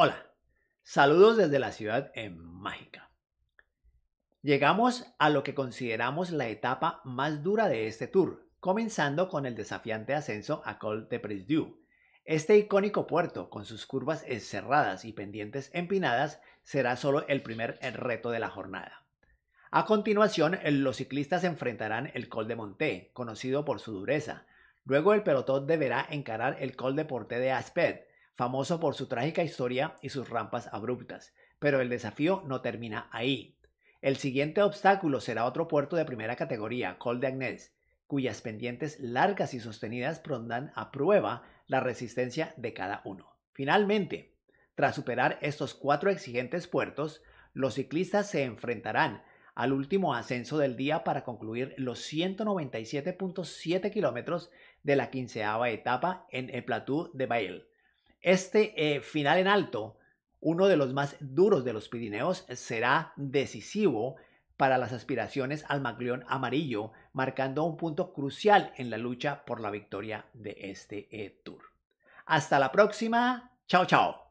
Hola, saludos desde la ciudad en Mágica. Llegamos a lo que consideramos la etapa más dura de este tour, comenzando con el desafiante ascenso a Col de Presdieu. Este icónico puerto, con sus curvas encerradas y pendientes empinadas, será solo el primer reto de la jornada. A continuación, los ciclistas enfrentarán el Col de Monté, conocido por su dureza. Luego el pelotón deberá encarar el Col de Porté de Aspet, famoso por su trágica historia y sus rampas abruptas. Pero el desafío no termina ahí. El siguiente obstáculo será otro puerto de primera categoría, Col de Agnès, cuyas pendientes largas y sostenidas prondan a prueba la resistencia de cada uno. Finalmente, tras superar estos cuatro exigentes puertos, los ciclistas se enfrentarán al último ascenso del día para concluir los 197.7 kilómetros de la quinceava etapa en el Plateau de Bail este eh, final en alto, uno de los más duros de los Pirineos, será decisivo para las aspiraciones al Magleón amarillo, marcando un punto crucial en la lucha por la victoria de este eh, tour. Hasta la próxima. Chao, chao.